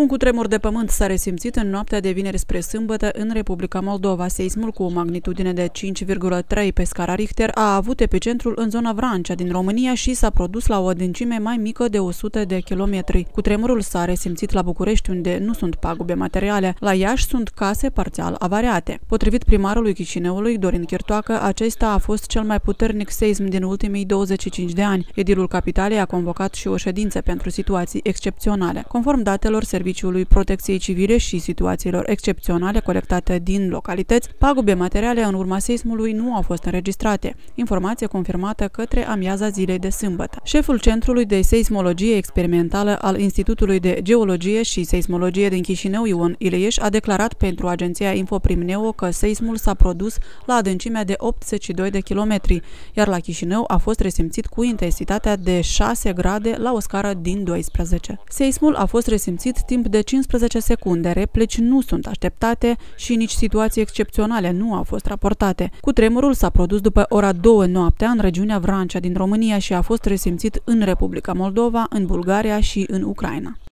Un cutremur de pământ s-a resimțit în noaptea de vineri spre sâmbătă în Republica Moldova. Seismul cu o magnitudine de 5,3 pe scara Richter a avut epicentrul în zona Vrancea din România și s-a produs la o adâncime mai mică de 100 de kilometri. Cutremurul s-a resimțit la București, unde nu sunt pagube materiale. La Iași sunt case parțial avariate. Potrivit primarului Chișineului, Dorin Chirtoacă, acesta a fost cel mai puternic seism din ultimii 25 de ani. Edilul Capitalei a convocat și o ședință pentru situații excepționale. Conform datelor serviciului Serviciului Protecției Civile și situațiilor excepționale colectate din localități, pagube materiale în urma seismului nu au fost înregistrate, informație confirmată către amiaza zilei de sâmbătă. Șeful Centrului de Seismologie Experimentală al Institutului de Geologie și Seismologie din Chișinău, Ion Ileieș, a declarat pentru agenția Infoprimneo că seismul s-a produs la adâncimea de 82 de kilometri, iar la Chișinău a fost resimțit cu intensitatea de 6 grade la o scară din 12. Seismul a fost resimțit timp timp de 15 secunde. Replici nu sunt așteptate și nici situații excepționale nu au fost raportate. Cu tremurul s-a produs după ora 2 noaptea în regiunea Vrancea din România și a fost resimțit în Republica Moldova, în Bulgaria și în Ucraina.